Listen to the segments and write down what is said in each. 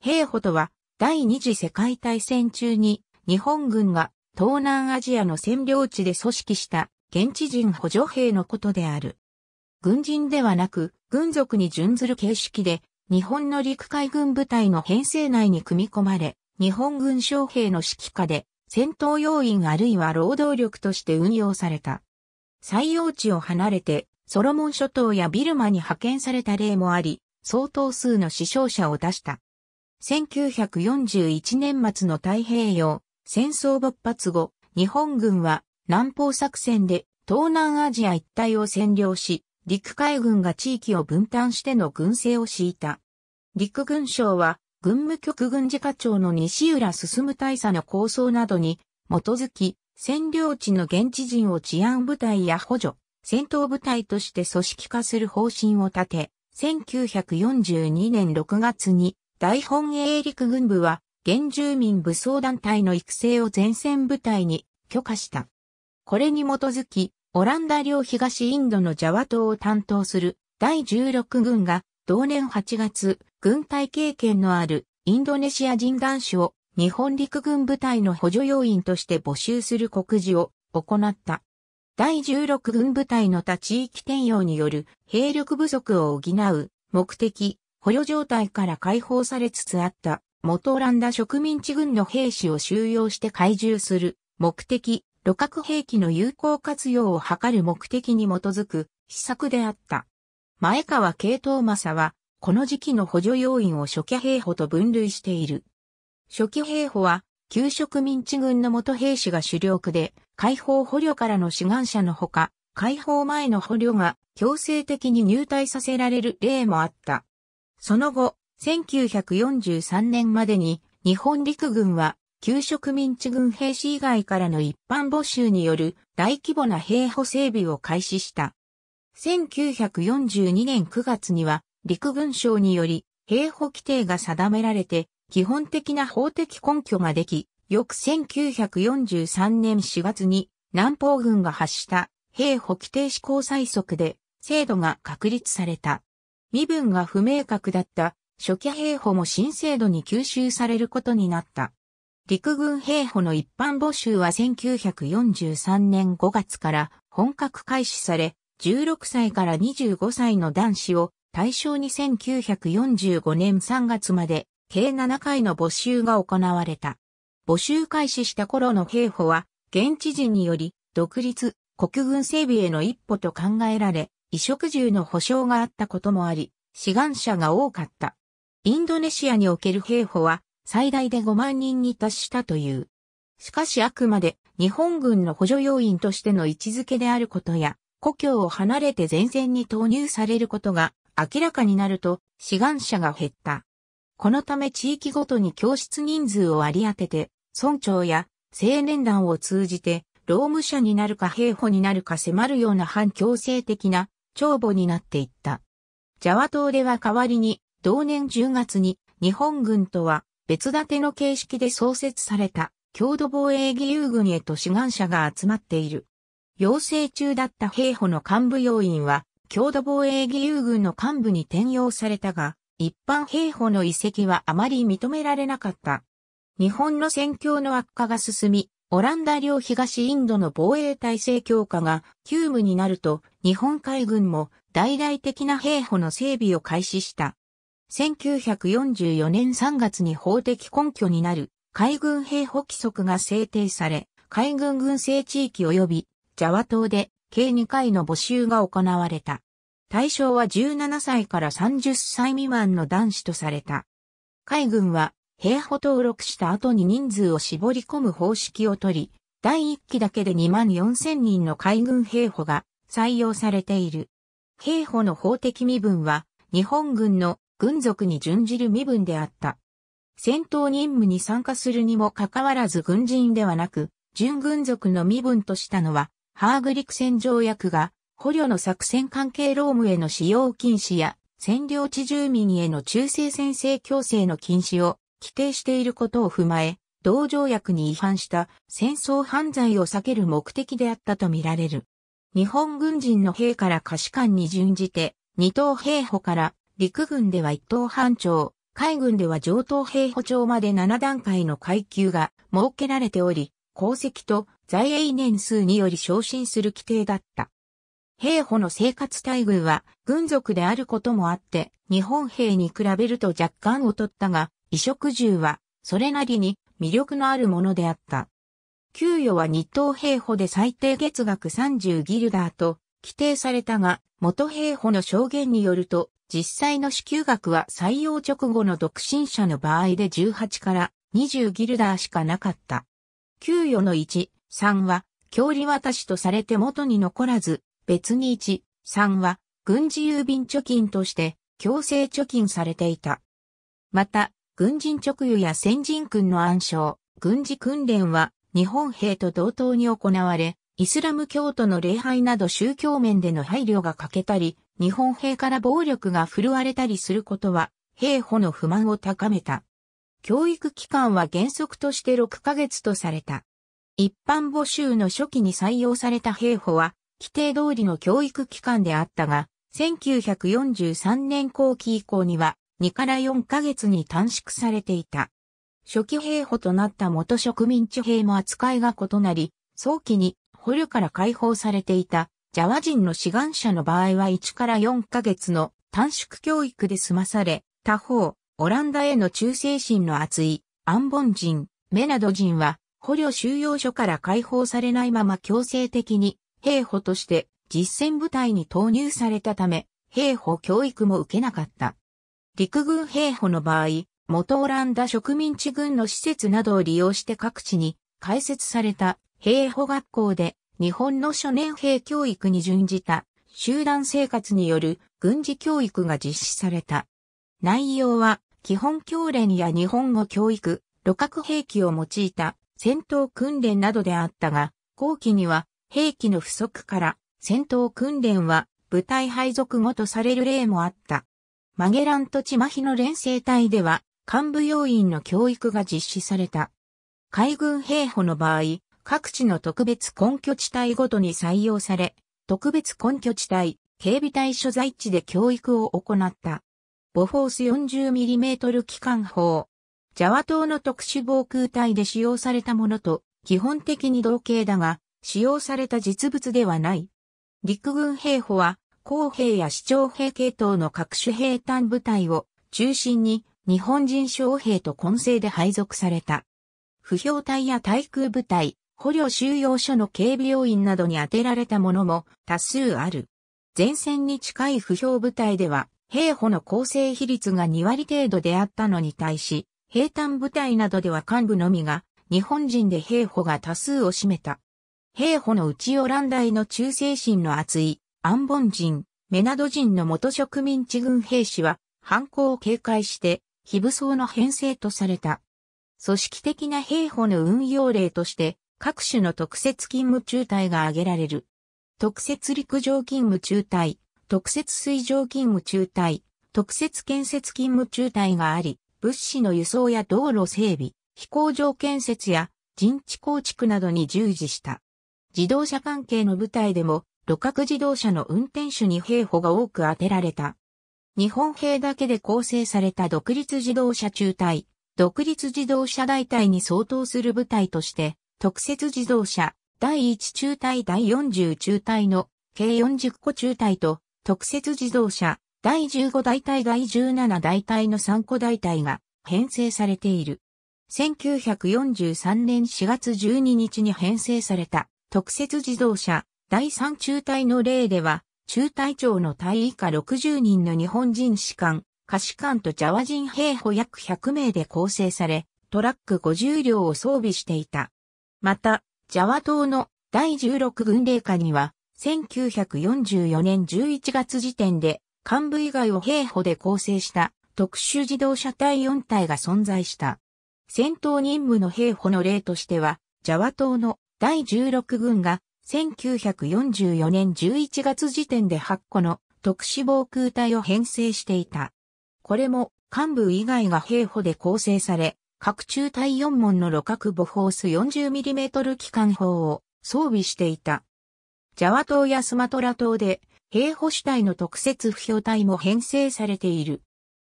兵法とは、第二次世界大戦中に、日本軍が東南アジアの占領地で組織した現地人補助兵のことである。軍人ではなく、軍属に準ずる形式で、日本の陸海軍部隊の編成内に組み込まれ、日本軍将兵の指揮下で、戦闘要員あるいは労働力として運用された。採用地を離れて、ソロモン諸島やビルマに派遣された例もあり、相当数の死傷者を出した。1941年末の太平洋戦争勃発後、日本軍は南方作戦で東南アジア一帯を占領し、陸海軍が地域を分担しての軍政を敷いた。陸軍省は、軍務局軍事課長の西浦進大佐の構想などに基づき、占領地の現地人を治安部隊や補助、戦闘部隊として組織化する方針を立て、1942年6月に大本営陸軍部は、原住民武装団体の育成を前線部隊に許可した。これに基づき、オランダ領東インドのジャワ島を担当する第16軍が、同年8月、軍隊経験のあるインドネシア人男子を日本陸軍部隊の補助要員として募集する告示を行った。第16軍部隊の他地域転用による兵力不足を補う目的捕虜状態から解放されつつあった元オランダ植民地軍の兵士を収容して懐柔する目的、露核兵器の有効活用を図る目的に基づく施策であった。前川慶統正は、この時期の補助要員を初期兵法と分類している。初期兵法は、旧植民地軍の元兵士が主力で、解放捕虜からの志願者のほか、解放前の捕虜が強制的に入隊させられる例もあった。その後、1943年までに日本陸軍は旧植民地軍兵士以外からの一般募集による大規模な兵補整備を開始した。1942年9月には陸軍省により兵補規定が定められて基本的な法的根拠ができ、翌1943年4月に南方軍が発した兵補規定施行最速で制度が確立された。身分が不明確だった初期兵法も新制度に吸収されることになった。陸軍兵法の一般募集は1943年5月から本格開始され、16歳から25歳の男子を対象に1945年3月まで計7回の募集が行われた。募集開始した頃の兵法は、現地人により、独立、国軍整備への一歩と考えられ、衣食住の保障があったこともあり、志願者が多かった。インドネシアにおける兵法は最大で5万人に達したという。しかしあくまで日本軍の補助要員としての位置づけであることや、故郷を離れて前線に投入されることが明らかになると志願者が減った。このため地域ごとに教室人数を割り当てて、村長や青年団を通じて、労務者になるか兵法になるか迫るような反強制的な帳簿になっていった。ジャワ島では代わりに、同年10月に日本軍とは別立ての形式で創設された郷土防衛義勇軍へと志願者が集まっている。要請中だった兵法の幹部要員は、郷土防衛義勇軍の幹部に転用されたが、一般兵法の遺跡はあまり認められなかった。日本の戦況の悪化が進み、オランダ領東インドの防衛体制強化が急務になると、日本海軍も大々的な兵補の整備を開始した。1944年3月に法的根拠になる海軍兵補規則が制定され、海軍軍政地域及びジャワ島で計2回の募集が行われた。対象は17歳から30歳未満の男子とされた。海軍は兵歩登録した後に人数を絞り込む方式をとり、第1期だけで2万4000人の海軍兵歩が採用されている。兵歩の法的身分は日本軍の軍属に準じる身分であった。戦闘任務に参加するにもかかわらず軍人ではなく、準軍属の身分としたのは、ハーグ陸戦条約が捕虜の作戦関係労務への使用禁止や占領地住民への忠誠先制強制の禁止を規定していることを踏まえ、同条約に違反した戦争犯罪を避ける目的であったとみられる。日本軍人の兵から可視官に準じて、二等兵補から陸軍では一等班長、海軍では上等兵補長まで7段階の階級が設けられており、功績と在営年数により昇進する規定だった。兵補の生活待遇は軍属であることもあって、日本兵に比べると若干劣ったが、衣食住は、それなりに魅力のあるものであった。給与は日当兵法で最低月額30ギルダーと規定されたが、元兵法の証言によると、実際の支給額は採用直後の独身者の場合で18から20ギルダーしかなかった。給与の1、3は、競里渡しとされて元に残らず、別に1、3は、軍事郵便貯金として、強制貯金されていた。また、軍人直輸や先人軍の暗唱、軍事訓練は日本兵と同等に行われ、イスラム教徒の礼拝など宗教面での配慮が欠けたり、日本兵から暴力が振るわれたりすることは、兵法の不満を高めた。教育期間は原則として6ヶ月とされた。一般募集の初期に採用された兵法は、規定通りの教育期間であったが、1943年後期以降には、2から4ヶ月に短縮されていた。初期兵補となった元植民地兵も扱いが異なり、早期に捕虜から解放されていたジャワ人の志願者の場合は1から4ヶ月の短縮教育で済まされ、他方、オランダへの忠誠心の厚いアンボン人、メナド人は捕虜収容所から解放されないまま強制的に兵補として実戦部隊に投入されたため、兵補教育も受けなかった。陸軍兵補の場合、元オランダ植民地軍の施設などを利用して各地に開設された兵補学校で日本の初年兵教育に準じた集団生活による軍事教育が実施された。内容は基本教練や日本語教育、旅客兵器を用いた戦闘訓練などであったが、後期には兵器の不足から戦闘訓練は部隊配属後とされる例もあった。マゲランとチマヒの連生隊では、幹部要員の教育が実施された。海軍兵補の場合、各地の特別根拠地帯ごとに採用され、特別根拠地帯、警備隊所在地で教育を行った。ボフォース 40mm 機関砲。ジャワ島の特殊防空隊で使用されたものと基本的に同型だが、使用された実物ではない。陸軍兵補は公兵や市長兵系統の各種兵隊部隊を中心に日本人将兵と混成で配属された。不評隊や対空部隊、捕虜収容所の警備要員などに充てられたものも多数ある。前線に近い不評部隊では、兵補の構成比率が2割程度であったのに対し、兵隊部隊などでは幹部のみが、日本人で兵法が多数を占めた。兵補の内オランダへの忠誠心の厚いアンボン人、メナド人の元植民地軍兵士は、犯行を警戒して、非武装の編成とされた。組織的な兵法の運用例として、各種の特設勤務中隊が挙げられる。特設陸上勤務中隊、特設水上勤務中隊、特設建設勤務中隊があり、物資の輸送や道路整備、飛行場建設や人地構築などに従事した。自動車関係の部隊でも旅客自動車の運転手に兵法が多く当てられた。日本兵だけで構成された独立自動車中隊、独立自動車大隊に相当する部隊として、特設自動車、第1中隊第40中隊の計40個中隊と、特設自動車、第15大隊第17大隊の3個大隊が編成されている。1943年4月12日に編成された特設自動車第3中隊の例では、中隊長の隊以下60人の日本人士官、下士官とジャワ人兵補約100名で構成され、トラック50両を装備していた。また、ジャワ島の第16軍令下には、1944年11月時点で、幹部以外を兵補で構成した特殊自動車隊4隊が存在した。戦闘任務の兵補の例としては、ジャワ島の第16軍が1944年11月時点で8個の特殊防空隊を編成していた。これも幹部以外が兵補で構成され、各中隊4門の路角母ホース 40mm 機関砲を装備していた。ジャワ島やスマトラ島で兵補主体の特設不評隊も編成されている。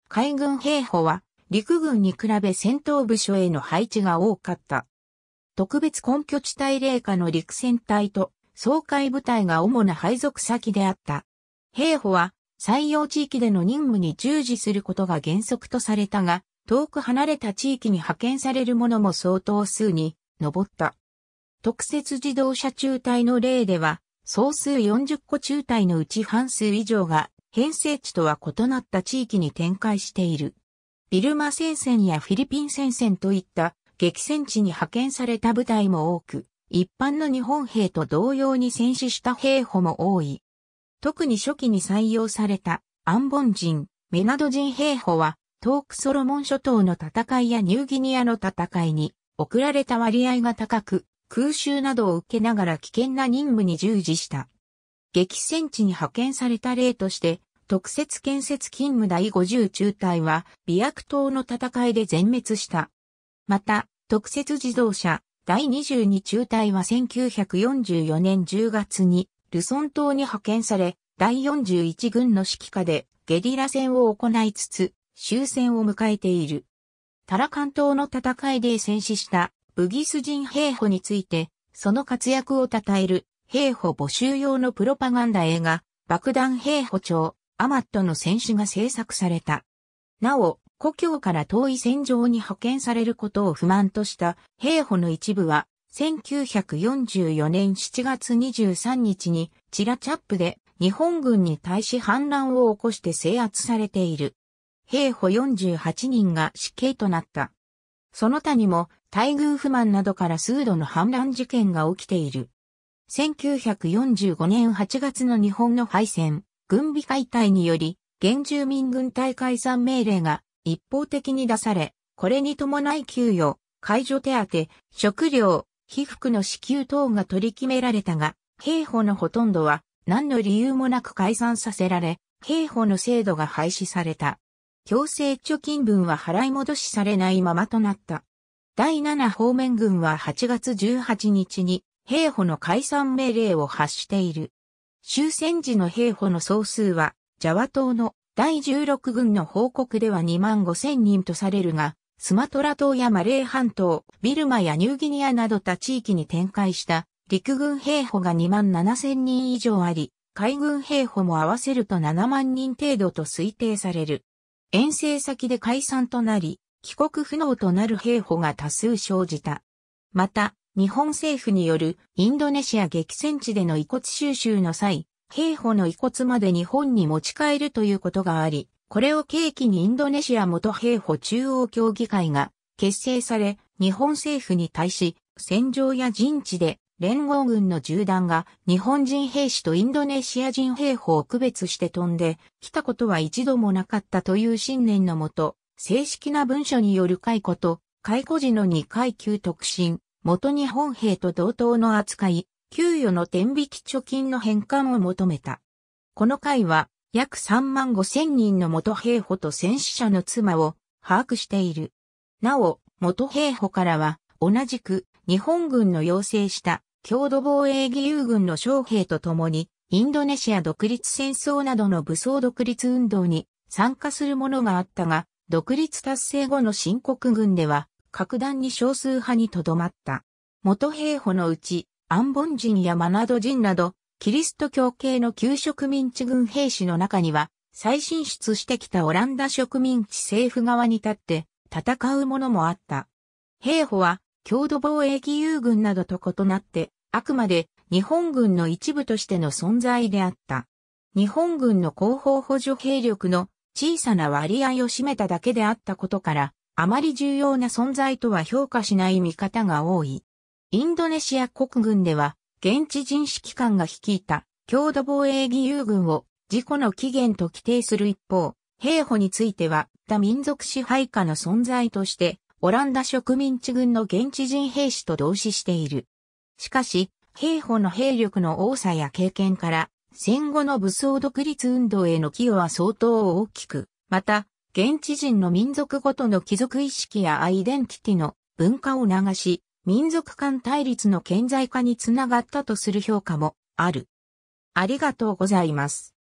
海軍兵補は陸軍に比べ戦闘部署への配置が多かった。特別根拠地帯霊下の陸戦隊と総会部隊が主な配属先であった。兵法は採用地域での任務に従事することが原則とされたが、遠く離れた地域に派遣されるものも相当数に上った。特設自動車中隊の例では、総数40個中隊のうち半数以上が編成地とは異なった地域に展開している。ビルマ戦線やフィリピン戦線といった激戦地に派遣された部隊も多く、一般の日本兵と同様に戦死した兵法も多い。特に初期に採用されたアンボン人、メナド人兵法は、トークソロモン諸島の戦いやニューギニアの戦いに送られた割合が高く、空襲などを受けながら危険な任務に従事した。激戦地に派遣された例として、特設建設勤務第50中隊は、美薬島の戦いで全滅した。また、特設自動車第22中隊は1944年10月にルソン島に派遣され、第41軍の指揮下でゲリラ戦を行いつつ終戦を迎えている。タラカン島の戦いで戦死したブギス人兵補について、その活躍を称える兵補募集用のプロパガンダ映画、爆弾兵補長、アマットの戦士が制作された。なお、故郷から遠い戦場に派遣されることを不満とした兵法の一部は、1944年7月23日にチラチャップで日本軍に対し反乱を起こして制圧されている。兵法48人が死刑となった。その他にも待遇不満などから数度の反乱事件が起きている。1945年8月の日本の敗戦、軍備解体により、現住民軍隊解散命令が一方的に出され、これに伴い給与、解除手当、食料、被服の支給等が取り決められたが、兵法のほとんどは何の理由もなく解散させられ、兵法の制度が廃止された。強制貯金分は払い戻しされないままとなった。第7方面軍は8月18日に兵法の解散命令を発している。終戦時の兵法の総数は、ジャワ島の第16軍の報告では2万5千人とされるが、スマトラ島やマレー半島、ビルマやニューギニアなど他地域に展開した陸軍兵補が2万7千人以上あり、海軍兵補も合わせると7万人程度と推定される。遠征先で解散となり、帰国不能となる兵補が多数生じた。また、日本政府によるインドネシア激戦地での遺骨収集の際、兵法の遺骨まで日本に持ち帰るということがあり、これを契機にインドネシア元兵法中央協議会が結成され、日本政府に対し、戦場や陣地で連合軍の銃弾が日本人兵士とインドネシア人兵法を区別して飛んできたことは一度もなかったという信念のもと、正式な文書による解雇と解雇時の2階級特進、元日本兵と同等の扱い、給与の転引き貯金の返還を求めた。この会は、約3万5千人の元兵補と戦死者の妻を把握している。なお、元兵補からは、同じく日本軍の要請した郷土防衛義勇軍の将兵と共に、インドネシア独立戦争などの武装独立運動に参加するものがあったが、独立達成後の新国軍では、格段に少数派にとどまった。元兵補のうち、アンボン人やマナド人など、キリスト教系の旧植民地軍兵士の中には、再進出してきたオランダ植民地政府側に立って戦うものもあった。兵法は、郷土防衛義勇軍などと異なって、あくまで日本軍の一部としての存在であった。日本軍の後方補助兵力の小さな割合を占めただけであったことから、あまり重要な存在とは評価しない見方が多い。インドネシア国軍では、現地人指揮官が率いた共同防衛義勇軍を自己の起源と規定する一方、兵法については、他民族支配下の存在として、オランダ植民地軍の現地人兵士と同視している。しかし、兵法の兵力の多さや経験から、戦後の武装独立運動への寄与は相当大きく、また、現地人の民族ごとの貴族意識やアイデンティティの文化を流し、民族間対立の顕在化につながったとする評価もある。ありがとうございます。